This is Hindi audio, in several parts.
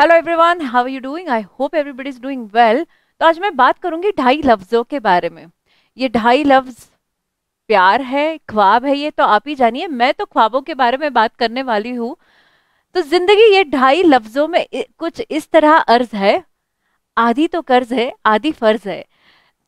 Hello everyone how you doing I hope everybody is doing well तो आज मैं बात करूंगी ढाई लफ्ज़ों के बारे में ये ढाई लफ्ज़ प्यार है ख्वाब है ये तो आप ही जानिए मैं तो ख्वाबों के बारे में बात करने वाली हूँ तो ज़िंदगी ये ढाई लफ्ज़ों में कुछ इस तरह अर्ज है आधी तो कर्ज है आधी फ़र्ज है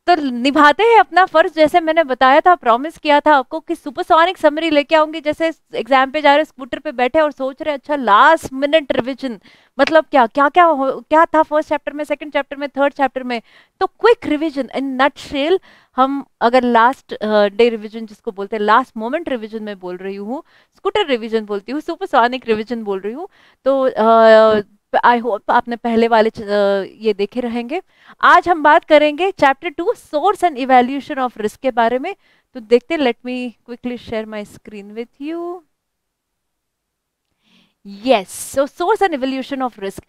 तो निभाते हैं अपना फर्ज जैसे मैंने बताया था प्रॉमिस किया था आपको कि सुपरसोनिक समरी लेके आऊंगी जैसे एग्जाम पे जा रहे स्कूटर पे बैठे और सोच रहे अच्छा लास्ट मिनट रिविजन मतलब क्या क्या क्या हो, क्या था फर्स्ट चैप्टर में सेकंड चैप्टर में थर्ड चैप्टर में तो क्विक रिविजन इन नट हम अगर लास्ट डे रिविजन जिसको बोलते हैं लास्ट मोमेंट रिविजन में बोल रही हूँ स्कूटर रिविजन बोलती हूँ सुपरसोनिक रिविजन बोल रही हूँ तो uh, आई होप आपने पहले वाले ये देखे रहेंगे आज हम बात करेंगे chapter two source and evaluation of risk के बारे में तो देखते let me quickly share my screen with you yes so source and evaluation of risk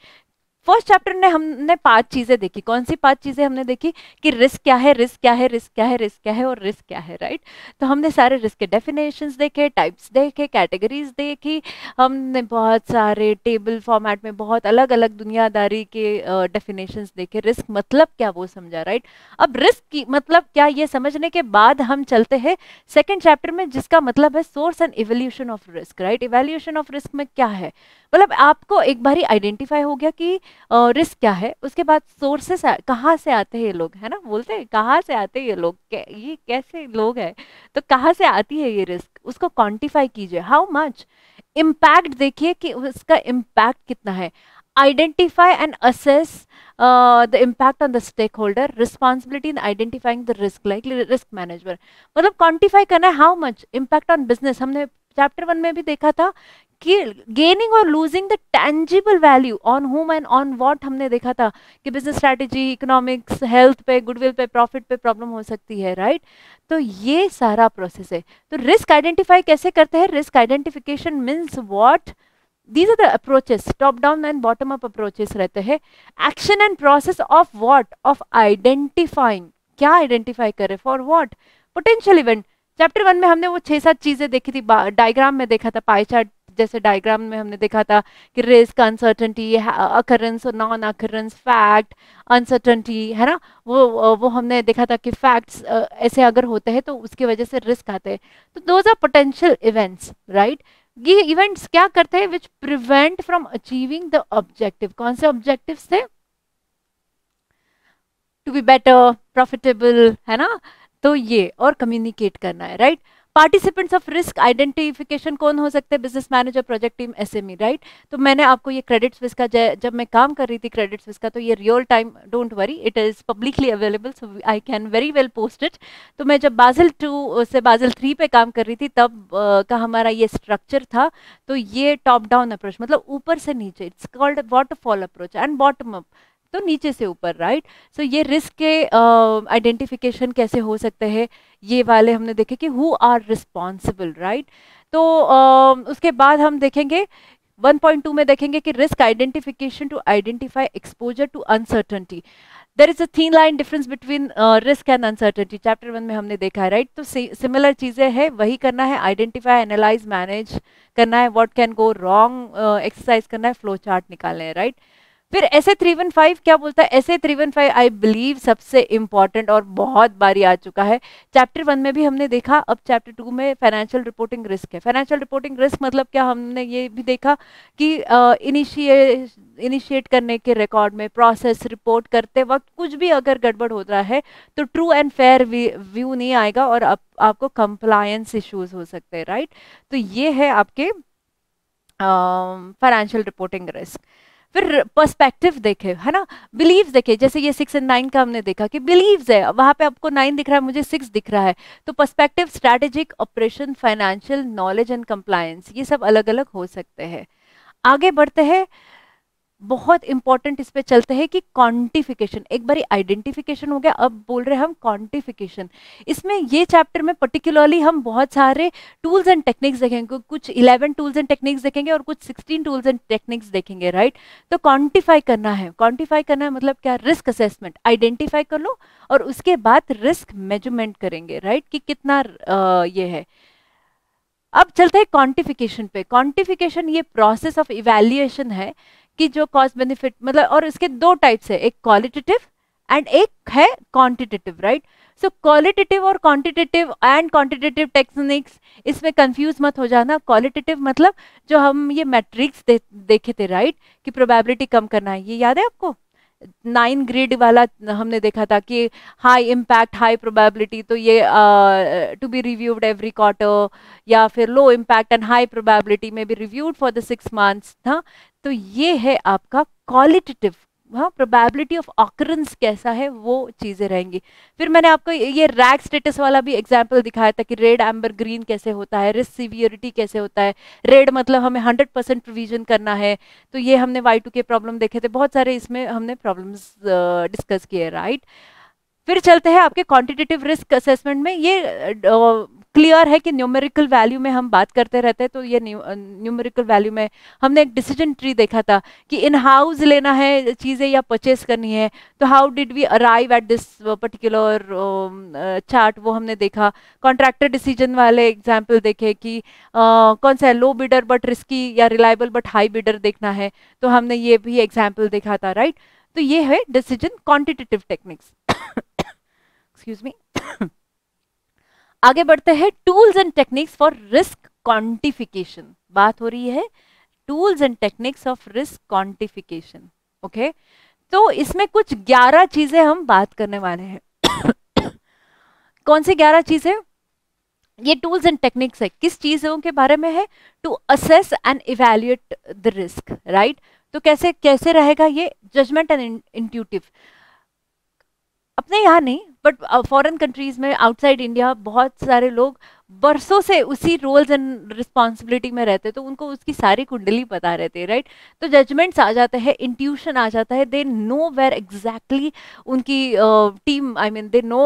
first chapter में हमने पांच चीजें देखी कौन सी पांच चीजें हमने देखी कि रिस्क क्या है रिस्क क्या है रिस्क क्या है रिस्क क्या है और रिस्क क्या है राइट तो हमने सारे रिस्क के डेफिनेशंस देखे टाइप्स देखे कैटेगरीज देखी हमने बहुत सारे टेबल फॉर्मेट में बहुत अलग अलग दुनियादारी के uh, देखे रिस्क मतलब क्या वो समझा राइट अब रिस्क की मतलब क्या ये समझने के बाद हम चलते हैं सेकेंड चैप्टर में जिसका मतलब है source and evaluation of risk right evaluation of risk में क्या है मतलब आपको एक बार ही आइडेंटिफाई हो गया कि रिस्क क्या है उसके बाद सोर्सेस कहाँ से आते हैं ये लोग है ना बोलते हैं कहाँ से आते हैं ये लोग ये कैसे लोग हैं तो कहाँ से आती है ये रिस्क उसको क्वान्टिफाई कीजिए हाउ मच इम्पैक्ट देखिए कि उसका इम्पैक्ट कितना है identify and assess uh, the impact on the stakeholder responsibility in identifying the risk like risk management मतलब quantify करना है how much impact on business हमने चैप्टर वन में भी देखा था गेनिंग और losing the tangible value on home and on what हमने देखा था कि बिजनेस स्ट्रैटेजी इकोनॉमिक्स हेल्थ पे गुडविल पे प्रॉफिट पे प्रॉब्लम हो सकती है राइट right? तो ये सारा प्रोसेस है तो रिस्क आइडेंटिफाई कैसे करते हैं risk identification means what these are the approaches top down and bottom up approaches रहते हैं action and process of what of identifying क्या आइडेंटिफाई करे for what potential event chapter one में हमने वो छह सात चीजें देखी थी डायग्राम में देखा था पाई चार्ट जैसे डायग्राम में हमने देखा था कि रिस्क अनसर्टनटी अकरेंस और नॉन अकरेंस फैक्ट अनसर्टनटी है ना वो वो हमने देखा था कि फैक्ट्स ऐसे अगर होते हैं तो उसकी वजह से रिस्क आते हैं तो those are potential events right ये इवेंट्स क्या करते हैं which prevent from achieving the objective कौन से ऑब्जेक्टिव थे टू बी बेटर प्रॉफिटेबल है ना तो ये और कम्युनिकेट करना है right right? Participants of risk identification कौन हो सकते हैं business manager project team SME right तो मैंने आपको ये क्रेडिट स्विस का जब मैं काम कर रही थी क्रेडिट स्विस का तो ये real time don't worry it is publicly available so I can very well post it तो मैं जब बाजल टू से बाजल थ्री पे काम कर रही थी तब का हमारा ये स्ट्रक्चर था तो ये टॉप डाउन अप्रोच मतलब ऊपर से नीचे it's called waterfall approach and bottom up तो नीचे से ऊपर राइट सो so, ये रिस्क के आइडेंटिफिकेशन uh, कैसे हो सकते हैं ये वाले हमने देखे कि हु आर रिस्पॉन्सिबल राइट तो uh, उसके बाद हम देखेंगे 1.2 में देखेंगे कि risk identification to identify exposure to uncertainty there is a thin line difference between risk and uncertainty chapter one में हमने देखा है राइट तो सिमिलर चीज़ें हैं वही करना है आइडेंटिफाई एनालाइज मैनेज करना है what can go wrong exercise करना है फ्लो चार्ट निकालना है राइट right? फिर S A three one five क्या बोलता है S A three one five I believe सबसे इम्पॉर्टेंट और बहुत बारी आ चुका है चैप्टर वन में भी हमने देखा अब चैप्टर टू में फाइनेंशियल रिपोर्टिंग रिस्क है फाइनेंशियल रिपोर्टिंग रिस्क मतलब क्या हमने ये भी देखा कि इनिशिएट इनिशिएट करने के रिकॉर्ड में प्रोसेस रिपोर्ट करते वक्त कुछ भी अगर गड़बड़ हो रहा है तो ट्रू एंड फेयर व्यू नहीं आएगा और आप, आपको कंप्लायंस इश्यूज हो सकते हैं राइट तो ये है आपके फाइनेंशियल रिपोर्टिंग रिस्क फिर पर्सपेक्टिव देखे है ना बिलीव्स देखे जैसे ये सिक्स एंड नाइन का हमने देखा कि बिलीव्स है वहाँ पे आपको नाइन दिख रहा है मुझे सिक्स दिख रहा है तो perspective strategic operation financial knowledge and compliance ये सब अलग अलग हो सकते हैं आगे बढ़ते हैं बहुत इंपॉर्टेंट इस पे चलते हैं कि क्वांटिफिकेशन एक बारी आइडेंटिफिकेशन हो गया अब बोल रहे हैं हम क्वांटिफिकेशन इसमें ये चैप्टर में पर्टिकुलरली हम बहुत सारे टूल्स एंड टेक्निक्स देखेंगे कुछ 11 टूल्स एंड टेक्निक्स देखेंगे और कुछ 16 टूल्स एंड टेक्निक्स देखेंगे राइट तो क्वांटिफाई करना है क्वांटिफाई करना है मतलब क्या रिस्क असेसमेंट आइडेंटिफाई कर लो और उसके बाद रिस्क मेजरमेंट करेंगे राइट कि कितना आ, ये है अब चलते हैं क्वांटिफिकेशन पे क्वांटिफिकेशन ये प्रोसेस ऑफ इवेल्युएशन है कि जो कॉस्ट बेनिफिट मतलब और इसके दो टाइप्स है एक क्वालिटेटिव एंड एक है क्वांटिटेटिव राइट सो क्वालिटेटिव और क्वांटिटेटिव एंड क्वांटिटेटिव टेक्निक्स इसमें कंफ्यूज मत हो जाना क्वालिटेटिव मतलब जो हम ये मैट्रिक्स दे, देखे थे राइट right? कि प्रोबेबिलिटी कम करना है ये याद है आपको नाइन ग्रेड वाला हमने देखा था कि हाई इम्पैक्ट हाई प्रोबेबिलिटी तो ये to be reviewed every quarter या फिर low impact and high probability में be reviewed for the six months था तो ये है आपका क्वालिटेटिव हाँ प्रोबेबिलिटी ऑफ ऑकरेंस कैसा है वो चीज़ें रहेंगी फिर मैंने आपको ये रैग स्टेटस वाला भी एग्जांपल दिखाया था कि रेड एम्बर ग्रीन कैसे होता है रिस्क सीवियरिटी कैसे होता है रेड मतलब हमें 100 परसेंट प्रोविजन करना है तो ये हमने वाई टू के प्रॉब्लम देखे थे बहुत सारे इसमें हमने प्रॉब्लम्स डिस्कस किए राइट फिर चलते हैं आपके क्वान्टिटेटिव रिस्क असेसमेंट में ये क्लियर है कि न्यूमेरिकल वैल्यू में हम बात करते रहते हैं तो ये न्यूमेरिकल वैल्यू में हमने एक डिसीजन ट्री देखा था कि इन हाउस लेना है चीज़ें या परचेस करनी है तो how did we arrive at this particular chart वो हमने देखा कॉन्ट्रैक्टर डिसीजन वाले एग्जाम्पल देखे कि uh, कौन सा है लो बिडर बट रिस्की या रिलायबल बट हाई बिडर देखना है तो हमने ये भी एग्जाम्पल देखा था राइट right? तो ये है decision quantitative techniques excuse me आगे बढ़ते हैं tools and techniques for risk quantification बात हो रही है tools and techniques of risk quantification okay तो इसमें कुछ ग्यारह चीजें हम बात करने वाले हैं कौन सी ग्यारह चीजें ये टूल्स एंड टेक्निक्स है किस चीज़ों के बारे में है to assess and evaluate the risk right तो कैसे कैसे रहेगा ये जजमेंट एंड इंट्यूटिव अपने यहाँ नहीं बट फॉरेन कंट्रीज़ में आउटसाइड इंडिया बहुत सारे लोग बरसों से उसी रोल्स एंड रिस्पॉन्सिबिलिटी में रहते तो उनको उसकी सारी कुंडली पता रहती है राइट तो जजमेंट्स आ जाते हैं इंट्यूशन आ जाता है दे नो वेर एग्जैक्टली उनकी team I mean they know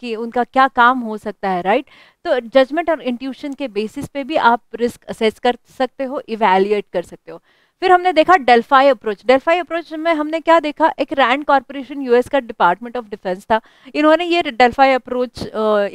कि उनका क्या काम हो सकता है राइट right? तो जजमेंट और इंट्यूशन के बेसिस पे भी आप रिस्क असेस कर सकते हो इवेल्युएट कर सकते हो फिर हमने देखा डेल्फाई अप्रोच डेल्फाई अप्रोच में हमने क्या देखा एक रैंड कॉरपोरेशन यूएस का डिपार्टमेंट ऑफ डिफेंस था इन्होंने ये डेल्फाई अप्रोच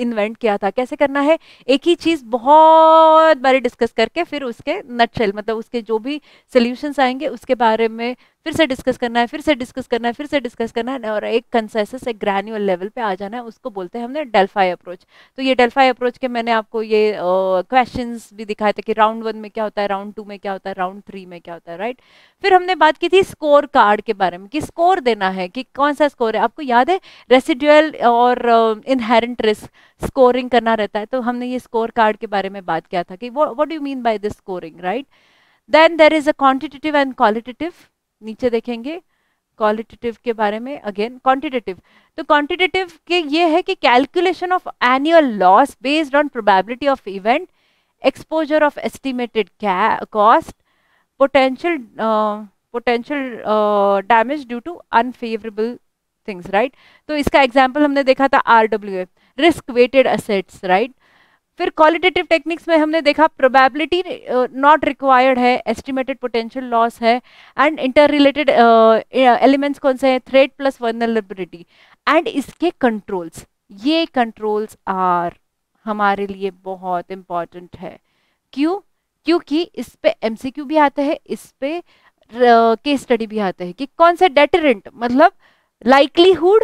इन्वेंट किया था कैसे करना है एक ही चीज़ बहुत बारी डिस्कस करके फिर उसके नटशेल मतलब उसके जो भी सोल्यूशंस आएंगे उसके बारे में फिर से डिस्कस करना है फिर से डिस्कस करना है फिर से डिस्कस करना है और एक कंसेसस एक ग्रैन्यूअल लेवल पे आ जाना है उसको बोलते हैं हमने डेल्फाई अप्रोच तो ये डेल्फाई अप्रोच के मैंने आपको ये क्वेश्चंस भी दिखाए थे कि राउंड वन में क्या होता है राउंड टू में क्या होता है राउंड थ्री में क्या होता है है राइट फिर हमने बात की थी स्कोर कार्ड के बारे में कि स्कोर देना है कि कौन सा स्कोर है आपको याद है रेसिडुअल और इनहेरेंट रिस्क स्कोरिंग करना रहता है तो हमने ये स्कोर कार्ड के बारे में बात किया था कि what do you mean by this scoring right then there is a quantitative and qualitative नीचे देखेंगे क्वालिटेटिव के बारे में अगेन क्वान्टिटेटिव तो क्वान्टिटेटिव के ये है कि calculation of annual loss based on probability of event exposure of estimated cost potential uh, potential due to unfavourable things right तो इसका एग्जाम्पल हमने देखा था R W F risk weighted assets right फिर क्वालिटेटिव टेक्निक्स में हमने देखा प्रोबेबिलिटी नॉट रिक्वायर्ड है एस्टिमेटेड पोटेंशियल लॉस है एंड इंटर रिलेटेड एलिमेंट्स कौन से हैं थ्रेड प्लस वर्नलेबिलिटी एंड इसके कंट्रोल्स ये कंट्रोल्स आर हमारे लिए बहुत इम्पॉर्टेंट है क्यों क्योंकि इस पे एमसीक्यू भी आता है इस पे केस स्टडी भी आता है कि कौन सा डेटरेंट मतलब लाइकलीहुड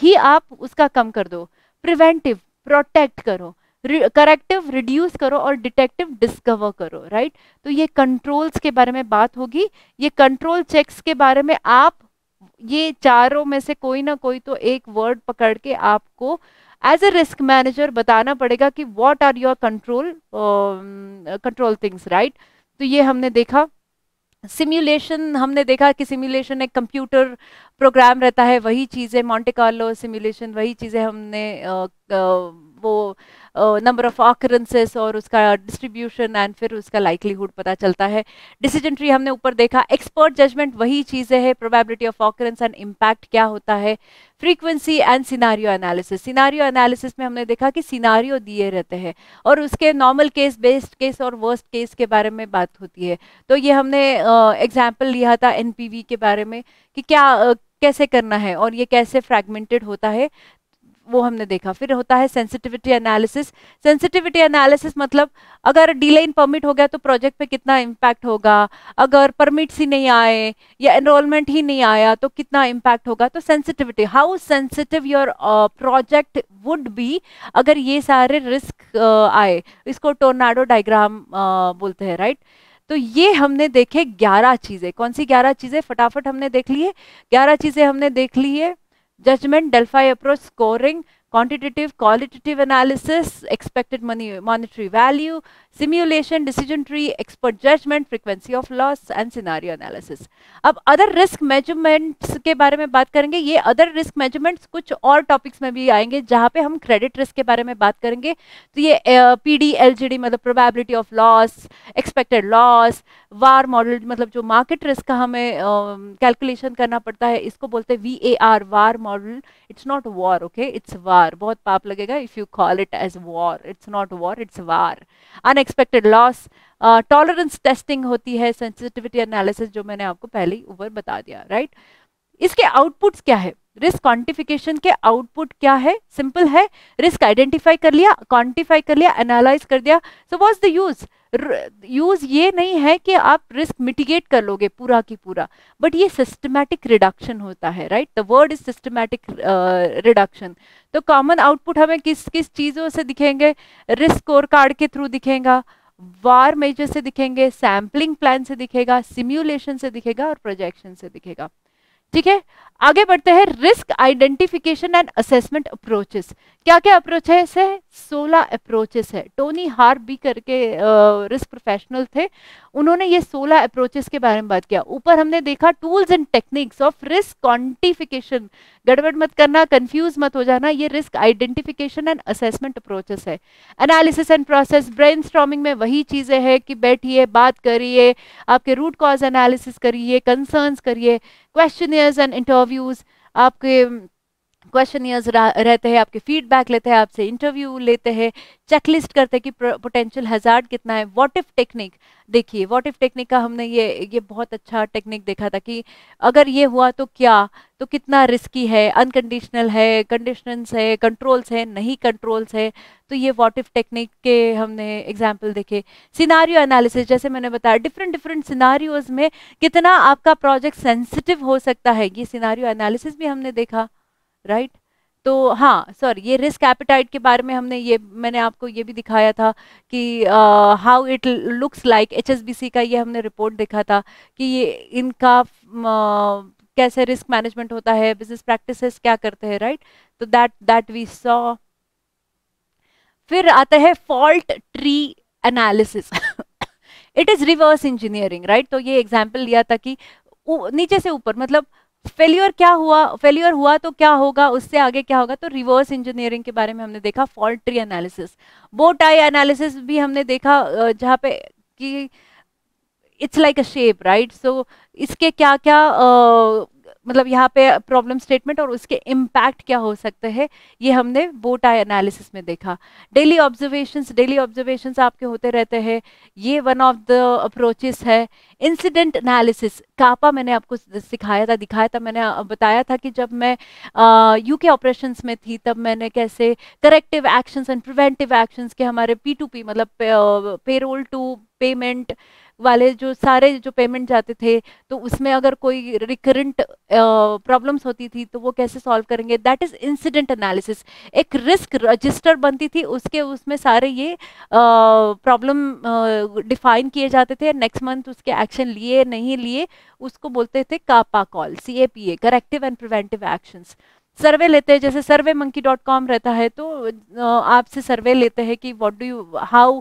ही आप उसका कम कर दो प्रिवेंटिव प्रोटेक्ट करो करेक्टिव रिड्यूस करो और डिटेक्टिव डिस्कवर करो राइट तो ये कंट्रोल्स के बारे में बात होगी ये कंट्रोल चेक्स के बारे में आप ये चारों में से कोई ना कोई तो एक वर्ड पकड़ के आपको एज ए रिस्क मैनेजर बताना पड़ेगा कि what are your control control things right तो ये हमने देखा सिमुलेशन हमने देखा कि सिमुलेशन एक कंप्यूटर प्रोग्राम रहता है वही चीज़ें मॉन्टेकार्लो सिम्यूलेशन सिमुलेशन वही चीज़ें हमने uh, uh, वो नंबर ऑफ ऑकरेंसेस और उसका डिस्ट्रीब्यूशन एंड फिर उसका लाइकलीहुड पता चलता है डिसीजन ट्री हमने ऊपर देखा एक्सपर्ट जजमेंट वही चीज़ें है probability of occurrence and impact क्या होता है frequency and scenario analysis scenario analysis में हमने देखा कि सिनारियो दिए रहते हैं और उसके नॉर्मल केस बेस्ट केस और वर्स्ट केस के बारे में बात होती है तो ये हमने एग्जाम्पल लिया था एनपीवी के बारे में कि क्या uh, कैसे करना है और ये कैसे फ्रैगमेंटेड होता है वो हमने देखा फिर होता है सेंसिटिविटी एनालिसिस सेंसिटिविटी एनालिसिस मतलब अगर डिले इन परमिट हो गया तो प्रोजेक्ट पे कितना इम्पैक्ट होगा अगर परमिट्स ही नहीं आए या एनरोलमेंट ही नहीं आया तो कितना इम्पैक्ट होगा तो sensitivity how sensitive your project would be अगर ये सारे रिस्क uh, आए इसको टोर्नाडो डाइग्राम uh, बोलते हैं राइट right? तो ये हमने देखे ग्यारह चीज़ें कौन सी ग्यारह चीज़ें फटाफट हमने देख ली है ग्यारह चीज़ें हमने देख ली है judgment delphi approach scoring quantitative, qualitative analysis, expected money, monetary value, simulation, decision tree, expert judgment, frequency of loss and scenario analysis. अब अदर रिस्क मेजरमेंट्स के बारे में बात करेंगे ये अदर रिस्क मेजरमेंट्स कुछ और टॉपिक्स में भी आएंगे जहाँ पे हम क्रेडिट रिस्क के बारे में बात करेंगे तो ये P D L G D मतलब probability of loss expected loss VaR model मतलब जो मार्केट रिस्क का हमें कैलकुलेशन uh, करना पड़ता है इसको बोलते हैं V A R VaR model it's not war okay it's VaR VaR बहुत पाप लगेगा if you call it as war it's not war it's VaR unexpected loss tolerance testing होती है सेंसिटिविटी एनालिसिस जो मैंने आपको पहले ही ऊपर बता दिया राइट right? इसके आउटपुट्स क्या है रिस्क क्वांटिफिकेशन के आउटपुट क्या है सिंपल है रिस्क आइडेंटिफाई कर लिया क्वांटिफाई कर लिया एनालाइज कर दिया so was the use use ये नहीं है कि आप रिस्क मिटिगेट कर लोगे पूरा की पूरा बट ये सिस्टमैटिक रिडक्शन होता है right the word is systematic reduction तो कॉमन आउटपुट हमें किस किस चीज़ों से दिखेंगे रिस्क स्कोर कार्ड के थ्रू दिखेगा वार मेजर से दिखेंगे सैम्पलिंग प्लान से दिखेगा सिम्यूलेशन से दिखेगा और प्रोजेक्शन से दिखेगा ठीक है आगे बढ़ते हैं risk identification and assessment approaches क्या क्या अप्रोचेस है सोलह अप्रोचेस है टोनी हार भी करके रिस्क uh, प्रोफेशनल थे उन्होंने ये सोलह अप्रोचेस के बारे में बात किया ऊपर हमने देखा tools and techniques of risk quantification गड़बड़ मत करना कंफ्यूज मत हो जाना ये risk identification and assessment approaches है एनालिसिस एंड प्रोसेस ब्रेन में वही चीज़ें हैं कि बैठिए बात करिए आपके रूट कॉज एनालिसिस करिए कंसर्न करिए क्वेश्चनियर्स एंड इंटरव्यूज आपके क्वेश्चन रहते हैं आपके फीडबैक लेते हैं आपसे इंटरव्यू लेते हैं चेकलिस्ट करते हैं कि पोटेंशियल हजार्ड कितना है व्हाट इफ टेक्निक देखिए व्हाट इफ टेक्निक का हमने ये ये बहुत अच्छा टेक्निक देखा था कि अगर ये हुआ तो क्या तो कितना रिस्की है अनकंडीशनल है कंडीशनस है कंट्रोल्स है नहीं कंट्रोल्स है तो ये वॉट इफ टेक्निक के हमने एग्जाम्पल देखे सिनारियो एनालिसिस जैसे मैंने बताया डिफरेंट डिफरेंट सिनारियोज में कितना आपका प्रोजेक्ट सेंसिटिव हो सकता है ये सिनारियो एनालिसिस भी हमने देखा राइट तो हाँ सर ये रिस्क एपिटाइट के बारे में हमने ये मैंने आपको ये भी दिखाया था कि how it looks like HSBC का ये हमने रिपोर्ट देखा था कि ये इनका uh, कैसे रिस्क मैनेजमेंट होता है बिजनेस प्रैक्टिसेस क्या करते हैं राइट तो दैट दैट वी सॉ फिर आता है fault tree analysis it is reverse engineering right तो ये एग्जाम्पल लिया था कि नीचे से ऊपर मतलब फेल्योर क्या हुआ फेल्योर हुआ तो क्या होगा उससे आगे क्या होगा तो रिवर्स इंजीनियरिंग के बारे में हमने देखा फॉल्ट्री एनालिसिस बोटाई एनालिसिस भी हमने देखा जहाँ पे कि it's like a shape right so इसके क्या क्या मतलब यहाँ पे प्रॉब्लम स्टेटमेंट और उसके इम्पैक्ट क्या हो सकते हैं ये हमने बोटाई एनालिसिस में देखा डेली ऑब्जर्वेशंस डेली ऑब्जर्वेशंस आपके होते रहते हैं ये वन ऑफ द अप्रोचेस है इंसिडेंट एनालिसिस कापा मैंने आपको सिखाया था दिखाया था मैंने बताया था कि जब मैं यू के ऑपरेशंस में थी तब मैंने कैसे corrective actions and preventive actions के हमारे पी टू पी मतलब पेरोल टू पेमेंट वाले जो सारे जो पेमेंट जाते थे तो उसमें अगर कोई रिकरेंट प्रॉब्लम्स होती थी तो वो कैसे सॉल्व करेंगे दैट इज़ इंसिडेंट एनालिसिस एक रिस्क रजिस्टर बनती थी उसके उसमें सारे ये प्रॉब्लम डिफाइन किए जाते थे नेक्स्ट मंथ उसके एक्शन लिए नहीं लिए उसको बोलते थे CAPA call C A P A corrective and preventive actions survey लेते हैं जैसे सर्वे मंकी डॉट कॉम रहता है तो आपसे सर्वे लेते हैं कि what do you how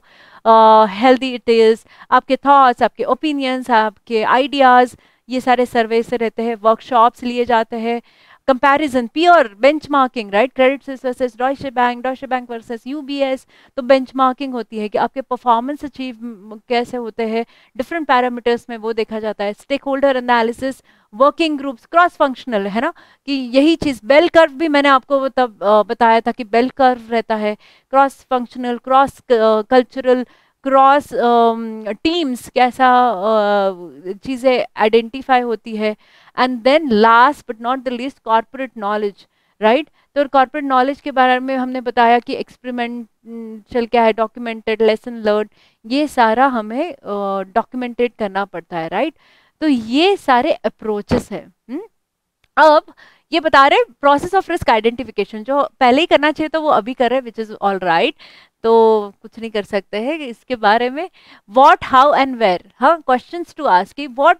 healthy it is आपके थॉट्स आपके ओपिनियंस आपके आइडियाज़ ये सारे सर्वे से रहते हैं वर्कशॉप्स लिए जाते हैं comparison pure benchmarking right credit versus Deutsche Bank Deutsche Bank versus UBS तो बेंचमार्किंग होती है कि आपके परफॉर्मेंस अचीव कैसे होते हैं डिफरेंट पैरामीटर्स में वो देखा जाता है stakeholder analysis working groups cross functional है ना कि यही चीज़ बेल कर्व भी मैंने आपको तब बताया था कि बेल कर्व रहता है cross functional cross cultural cross teams um, कैसा uh, चीज़ें आइडेंटिफाई होती है and then last but not the least corporate knowledge right तो कॉरपोरेट नॉलेज के बारे में हमने बताया कि एक्सपेरिमेंट चल क्या है डॉक्यूमेंटेड लेसन लर्न ये सारा हमें डॉक्यूमेंटेड uh, करना पड़ता है राइट right? तो ये सारे अप्रोचेस हैं हम्म? अब ये बता रहे प्रोसेस ऑफ रिस्क आइडेंटिफिकेशन जो पहले ही करना चाहिए था वो अभी कर रहे हैं विच इज़ ऑल राइट तो कुछ नहीं कर सकते हैं इसके बारे में वॉट हाउ एंड वेयर हाँ क्वेश्चन टू आस्क कि what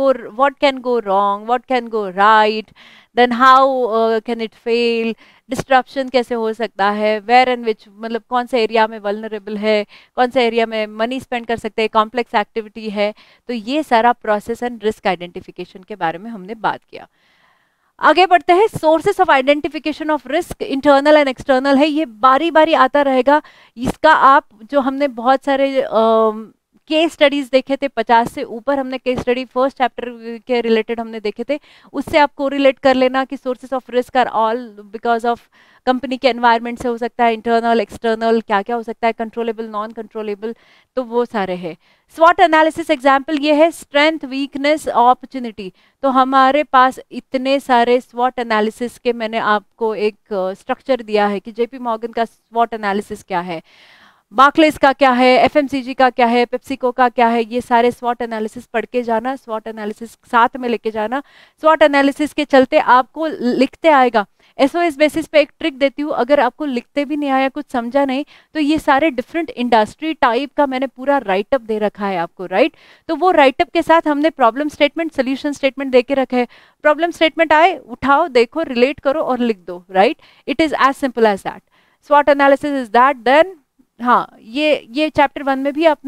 go what can go wrong what can go right then how can it fail disruption कैसे हो सकता है वेयर एंड विच मतलब कौन से एरिया में वलनरेबल है कौन से एरिया में मनी स्पेंड कर सकते हैं कॉम्प्लेक्स एक्टिविटी है तो ये सारा प्रोसेस एंड रिस्क आइडेंटिफिकेशन के बारे में हमने बात किया आगे बढ़ते हैं sources of identification of risk internal and external है ये बारी बारी आता रहेगा इसका आप जो हमने बहुत सारे uh, केस स्टडीज देखे थे पचास से ऊपर हमने केस स्टडी फर्स्ट चैप्टर के रिलेटेड हमने देखे थे उससे आप कोरिलेट कर लेना कि sources of risk are all because of company के एनवायरनमेंट से हो सकता है इंटरनल एक्सटर्नल क्या क्या हो सकता है कंट्रोलेबल नॉन कंट्रोलेबल तो वो सारे है स्वॉट एनालिसिस एग्जाम्पल ये है स्ट्रेंथ वीकनेस ऑपरचुनिटी तो हमारे पास इतने सारे स्वॉट एनालिसिस के मैंने आपको एक स्ट्रक्चर uh, दिया है कि जेपी मॉर्गन का स्वॉट एनालिसिस क्या है बाकलेस का क्या है एफ का क्या है पेप्सिको का क्या है ये सारे स्वॉट एनालिसिस पढ़ के जाना स्वॉट एनालिसिस साथ में लेके जाना स्वॉट एनालिसिस के चलते आपको लिखते आएगा एसओ इस बेसिस पे एक ट्रिक देती हूँ अगर आपको लिखते भी नहीं आया कुछ समझा नहीं तो ये सारे डिफरेंट इंडस्ट्री टाइप का मैंने पूरा राइटअप दे रखा है आपको राइट तो वो राइटअप के साथ हमने प्रॉब्लम स्टेटमेंट सोल्यूशन स्टेटमेंट दे के रखे है प्रॉब्लम स्टेटमेंट आए उठाओ देखो रिलेट करो और लिख दो right it is as simple as that स्वॉट एनालिसिस इज दैट देन हाँ ये ये चैप्टर वन में भी आप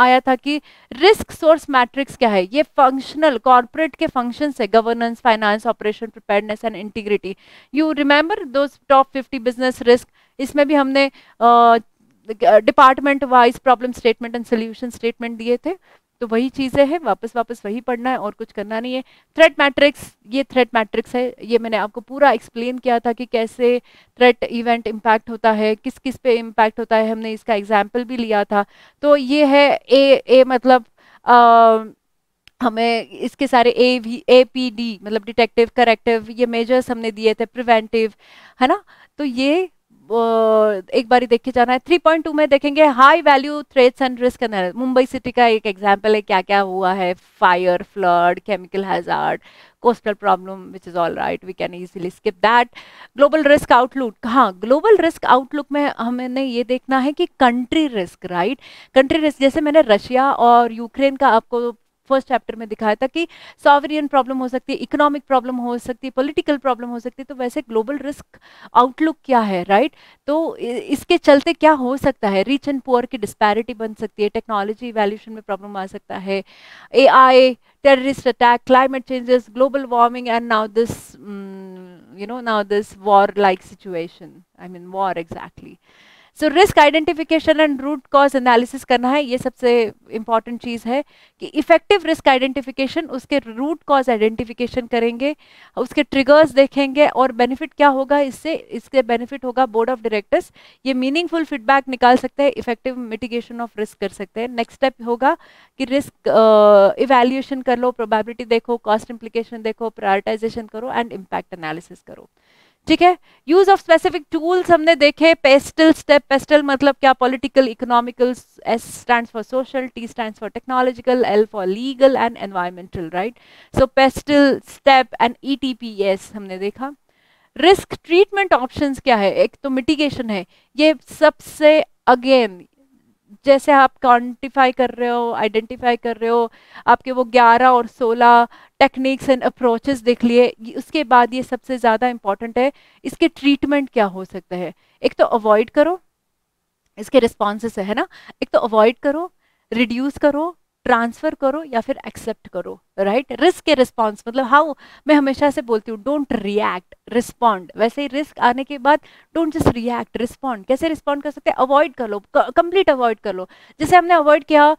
आया था कि रिस्क सोर्स मैट्रिक्स क्या है ये फंक्शनल कॉर्पोरेट के फंक्शन है governance finance operation preparedness and integrity you remember दो टॉप फिफ्टी बिजनेस रिस्क इसमें भी हमने department wise problem statement and solution statement दिए थे तो वही चीज़ें हैं वापस वापस वही पढ़ना है और कुछ करना नहीं है थ्रेट मैट्रिक्स ये थ्रेट मैट्रिक्स है ये मैंने आपको पूरा एक्सप्लेन किया था कि कैसे थ्रेट इवेंट इम्पैक्ट होता है किस किस पे इम्पैक्ट होता है हमने इसका एग्जाम्पल भी लिया था तो ये है ए ए मतलब आ, हमें इसके सारे A V A P D मतलब डिटेक्टिव करेक्टिव ये मेजर्स हमने दिए थे प्रिवेंटिव है ना तो ये एक बारी देख के जाना है 3.2 में देखेंगे high value threats and risk Mumbai city का एक एग्जाम्पल है क्या क्या हुआ है fire flood chemical hazard coastal problem which is all right we can easily skip that global risk outlook हाँ ग्लोबल रिस्क आउटलुक में हमें ये देखना है कि country risk right country risk जैसे मैंने रशिया और यूक्रेन का आपको फर्स्ट चैप्टर में दिखाया था कि सॉवरियन प्रॉब्लम हो सकती है इकोनॉमिक प्रॉब्लम हो सकती है पॉलिटिकल प्रॉब्लम हो सकती है तो वैसे ग्लोबल रिस्क आउटलुक क्या है राइट right? तो इसके चलते क्या हो सकता है रिच एंड पुअर की डिस्पैरिटी बन सकती है टेक्नोलॉजी वैल्यूशन में प्रॉब्लम आ सकता है a terrorist attack climate changes global warming and now this you know now this war like situation I mean war exactly so risk identification and root cause analysis करना है ये सबसे इंपॉर्टेंट चीज़ है कि इफेक्टिव रिस्क आइडेंटिफिकेशन उसके रूट कॉज आइडेंटिफिकेशन करेंगे उसके ट्रिगर्स देखेंगे और बेनिफिट क्या होगा इससे इसके बेनिफिट होगा बोर्ड ऑफ डायरेक्टर्स ये मीनिंगफुल फीडबैक निकाल सकते हैं इफेक्टिव मिटिगेशन ऑफ रिस्क कर सकते हैं नेक्स्ट स्टेप होगा कि रिस्क uh, कर लो प्रोबेबिलिटी देखो कॉस्ट इम्प्लीकेशन देखो प्रायोरिटाइजेशन करो एंड इम्पैक्ट एनालिसिस करो ठीक है यूज ऑफ स्पेसिफिक टूल्स हमने देखे पेस्टल स्टेप पेस्टल मतलब क्या political economical S stand for social T stand for technological L for legal and environmental right so PESTLE STEP and E हमने देखा रिस्क ट्रीटमेंट ऑप्शंस क्या है एक तो मिटिगेशन है ये सबसे अगेन जैसे आप क्वान्टिफाई कर रहे हो आइडेंटिफाई कर रहे हो आपके वो ग्यारह और सोलह टेक्निक्स एंड अप्रोचेस देख लिए उसके बाद ये सबसे ज़्यादा इम्पॉर्टेंट है इसके ट्रीटमेंट क्या हो सकता है एक तो अवॉइड करो इसके रिस्पॉन्स है ना एक तो अवॉइड करो रिड्यूस करो ट्रांसफर करो या फिर एक्सेप्ट करो राइट रिस्क के रिस्पॉन्स मतलब हाउ मैं हमेशा से बोलती हूँ डोंट रिएक्ट रिस्पॉन्ड वैसे ही रिस्क आने के बाद डोंट जस्ट रिएक्ट रिस्पॉन्ड कैसे रिस्पॉन्ड कर सकते हैं अवॉइड कर लो कंप्लीट अवॉइड कर लो जैसे हमने अवॉइड किया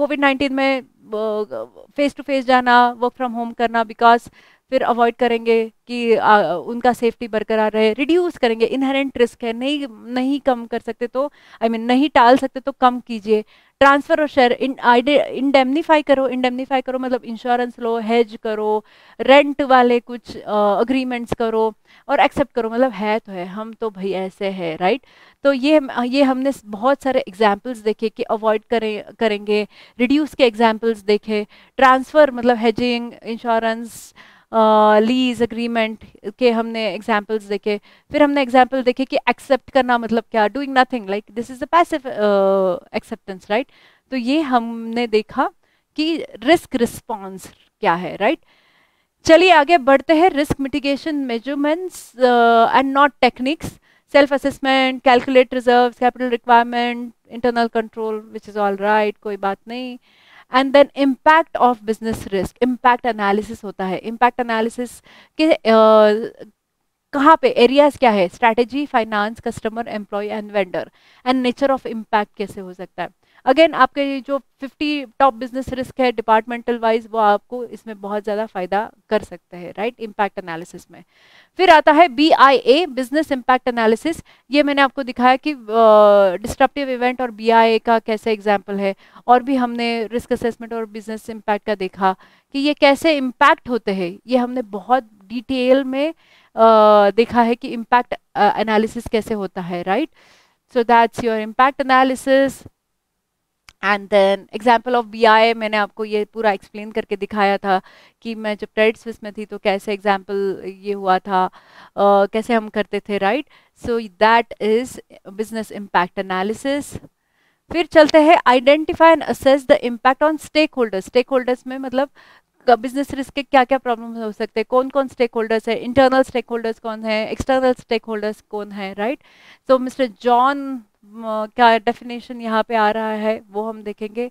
कोविड नाइन्टीन में फेस टू फेस जाना वर्क फ्रॉम होम करना बिकॉज फिर अवॉइड करेंगे कि आ, उनका सेफ्टी बरकरार रहे रिड्यूस करेंगे इनहेरेंट रिस्क है नहीं नहीं कम कर सकते तो आई I मीन mean, नहीं टाल सकते तो कम कीजिए ट्रांसफर और शेयर इंडेमनीफाई करो इंडेमनीफाई करो मतलब इंश्योरेंस लो हेज करो रेंट वाले कुछ अग्रीमेंट्स करो और एक्सेप्ट करो मतलब है तो है हम तो भाई ऐसे है राइट तो ये ये हमने बहुत सारे एग्जाम्पल्स देखे कि अवॉइड करें करेंगे रिड्यूस के एग्जांपल्स देखे ट्रांसफ़र मतलब हेजिंग इंश्योरेंस लीज अग्रीमेंट के हमने एग्जाम्पल्स देखे फिर हमने एग्जाम्पल देखे कि एक्सेप्ट करना मतलब क्या doing nothing like this is the passive acceptance right तो ये हमने देखा कि रिस्क रिस्पॉन्स क्या है राइट right? चलिए आगे बढ़ते हैं risk mitigation measurements and not techniques self assessment calculate reserve capital requirement internal control which is all right कोई बात नहीं and then impact of business risk impact analysis होता है इम्पैक्ट एनालिसिस के uh, कहाँ पे एरियाज क्या है strategy finance customer employ and vendor and nature of impact कैसे हो सकता है अगेन आपके जो 50 टॉप बिजनेस रिस्क है डिपार्टमेंटल वाइज वो आपको इसमें बहुत ज़्यादा फायदा कर सकते हैं राइट इम्पैक्ट एनालिसिस में फिर आता है B I A business impact analysis ये मैंने आपको दिखाया कि डिस्ट्रप्टिव इवेंट और बी आई ए का कैसे एग्जाम्पल है और भी हमने रिस्क असेसमेंट और बिजनेस इम्पैक्ट का देखा कि ये कैसे इम्पैक्ट होते हैं ये हमने बहुत डिटेल में uh, देखा है कि इम्पैक्ट एनालिसिस uh, कैसे होता है right so that's your impact analysis and then example of B I मैंने आपको ये पूरा एक्सप्लेन करके दिखाया था कि मैं जब क्रेडिट स्विस में थी तो कैसे एग्जाम्पल ये हुआ था uh, कैसे हम करते थे right so that is business impact analysis फिर चलते हैं identify and assess the impact on stakeholders stakeholders में मतलब बिजनेस रिस्क के क्या क्या प्रॉब्लम हो सकते हैं कौन कौन स्टेक होल्डर्स है इंटरनल स्टेक होल्डर्स कौन है एक्सटर्नल स्टेक होल्डर्स कौन है राइट सो मिस्टर जॉन क्या डेफिनेशन यहाँ पे आ रहा है वो हम देखेंगे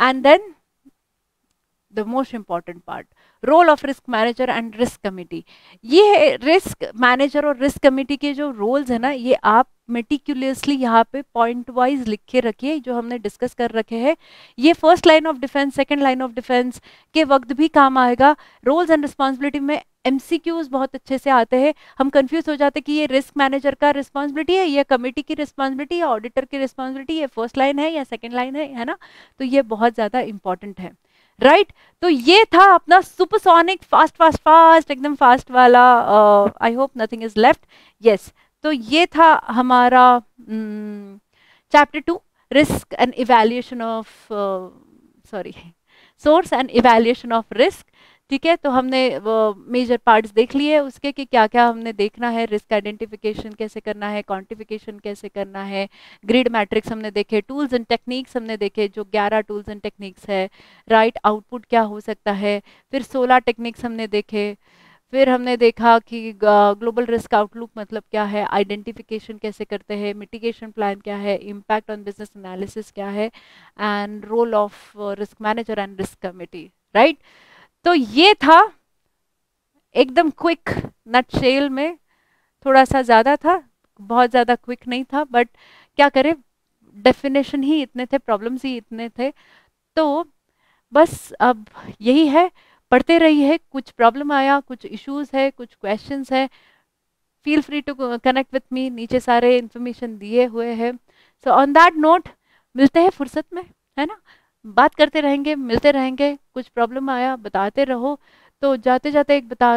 and then the most important part role of risk manager and risk committee ये है रिस्क मैनेजर और रिस्क कमिटी के जो रोल्स हैं ना ये आप मेटिकुलसली यहाँ पे पॉइंट वाइज लिखे रखिए जो हमने डिस्कस कर रखे हैं ये first line of defence second line of defence के वक्त भी काम आएगा रोल्स एंड रिस्पॉन्सिबिलिटी में एमसीक्यूज बहुत अच्छे से आते हैं हम कंफ्यूज हो जाते हैं कि ये रिस्क मैनेजर का रिस्पांसिबिलिटी है या कमेटी की रिस्पांसिबिलिटी या ऑडिटर की रिस्पांसिबिलिटी ये फर्स्ट लाइन है या सेकेंड लाइन है है ना तो ये बहुत ज़्यादा इंपॉर्टेंट है राइट right? तो ये था अपना सुपरसोनिक फास्ट फास्ट फास्ट एकदम फास्ट वाला I hope nothing is left yes तो ये था हमारा chapter two risk and evaluation of sorry source and evaluation of risk ठीक है तो हमने मेजर पार्ट्स देख लिए उसके कि क्या क्या हमने देखना है रिस्क आइडेंटिफिकेशन कैसे करना है क्वांटिफिकेशन कैसे करना है ग्रिड मैट्रिक्स हमने देखे टूल्स एंड टेक्निक्स हमने देखे जो 11 टूल्स एंड टेक्निक्स है राइट आउटपुट क्या हो सकता है फिर 16 टेक्निक्स हमने देखे फिर हमने देखा कि ग्लोबल रिस्क आउटलुक मतलब क्या है आइडेंटिफिकेशन कैसे करते हैं मिटिगेशन प्लान क्या है इम्पैक्ट ऑन बिजनेस एनालिसिस क्या है and role of risk manager and risk committee right तो ये था एकदम क्विक नट शेल में थोड़ा सा ज़्यादा था बहुत ज़्यादा क्विक नहीं था बट क्या करें डेफिनेशन ही इतने थे प्रॉब्लम्स ही इतने थे तो बस अब यही है पढ़ते रही है कुछ प्रॉब्लम आया कुछ इश्यूज है कुछ क्वेश्चंस है feel free to connect with me नीचे सारे इन्फॉर्मेशन दिए हुए हैं सो ऑन दैट नोट मिलते हैं फुर्सत में है ना बात करते रहेंगे मिलते रहेंगे कुछ प्रॉब्लम आया बताते रहो तो जाते जाते एक बता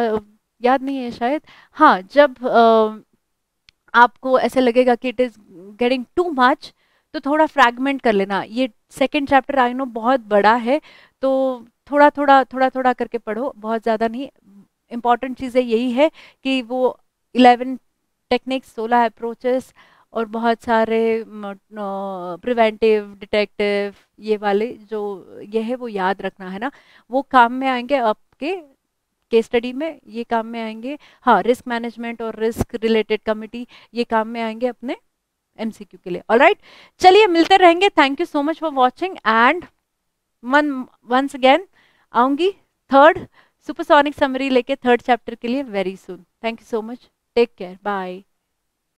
याद नहीं है शायद हाँ जब आ, आपको ऐसे लगेगा कि it is getting too much तो थोड़ा फ्रैगमेंट कर लेना ये सेकेंड चैप्टर आई नो बहुत बड़ा है तो थोड़ा थोड़ा थोड़ा थोड़ा करके पढ़ो बहुत ज़्यादा नहीं इम्पॉर्टेंट चीज़ें यही है कि वो इलेवन टेक्निक्स सोलह अप्रोचेस और बहुत सारे प्रिवेंटिव डिटेक्टिव ये वाले जो ये है वो याद रखना है ना वो काम में आएंगे आपके केस स्टडी में ये काम में आएंगे हाँ रिस्क मैनेजमेंट और रिस्क रिलेटेड कमिटी ये काम में आएंगे अपने एमसीक्यू के लिए और right? चलिए मिलते रहेंगे thank you so much for watching and one once again आऊंगी थर्ड सुपरसोनिक समरी लेके थर्ड चैप्टर के लिए very soon thank you so much take care bye